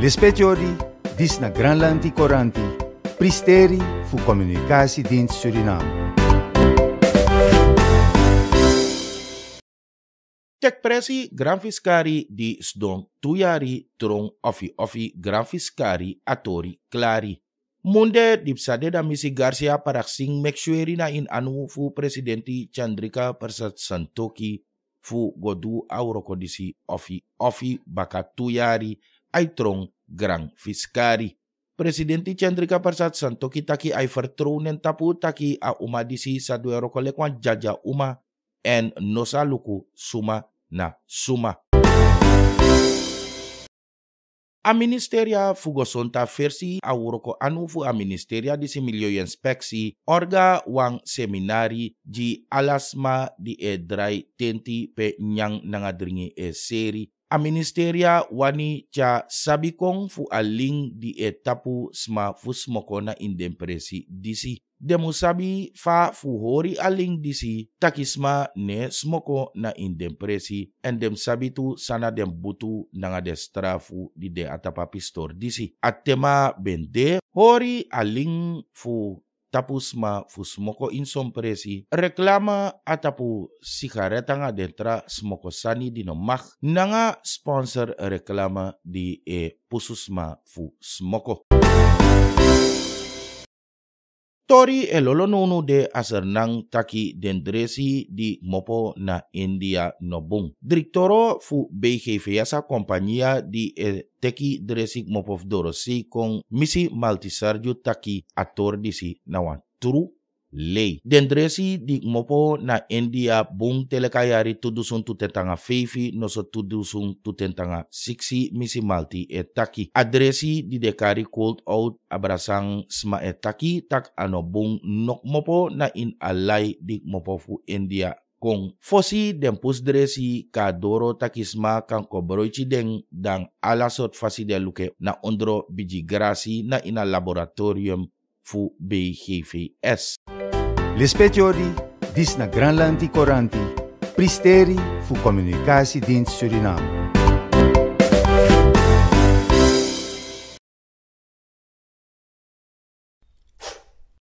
Les speciori dis na Granlanti Coranti, pristeri fu komunikasi din Suriname. Cek presi Gran Fiskari di sdong tuyari trong ofi ofi Gran Fiskari atori klari. Munde dipsade da misi Garcia para sing meksueri na in anu fu presidenti Chandrika Persat Santoki fu godu auro kondisi ofi ofi baka tuyari Aitrong Grang Fiskari. Presidente Chandrika Parsat Santo kitaki ai vertrouwen tapu taki a uma disi sa jaja uma en nosaluku suma na suma. A ministeria fugo sonta versi a uroko anu fu a ministeria inspeksi orga wang seminari di alasma di edrai tenti pe nyang nangadringi e seri a ministeria wani cha sabi fu aling di etapu sma fu smoko na indempresi disi. Demu sabi fa fu hori aling disi takisma ne smoko na inden presi en dem sabi tu sana dem butu nanga de strafu di de atapa pistor disi. Atema bende hori aling fu tapusma fusmoko insompresi reklama atapu sigareta nga dentra smokosani dinomak na nga sponsor reklama di e pususma fu smoko. Tori el nu de asernang taki dendresi di mopo na India nobung. Directoro fu BGVS compañía di E teki dresi mopo dorosi kong misi maltisarju taki ator disi nawan turu lei den dresi di mopo na india bung telekayari tudusun tutentanga fefi noso tudusun tutentanga siksi misi malti e adresi di dekari cold out abrasang sma etaki tak ano bung nok mopo na in alai di mopo fu india kong fosi den dresi ka doro takisma kan kobroichi den dan ala sort fasi de luke na ondro biji grasi na ina laboratorium fu BGVS. Lespetiori, dis na Granlandi Coranti, Pristeri fu Communicatiedienst Suriname.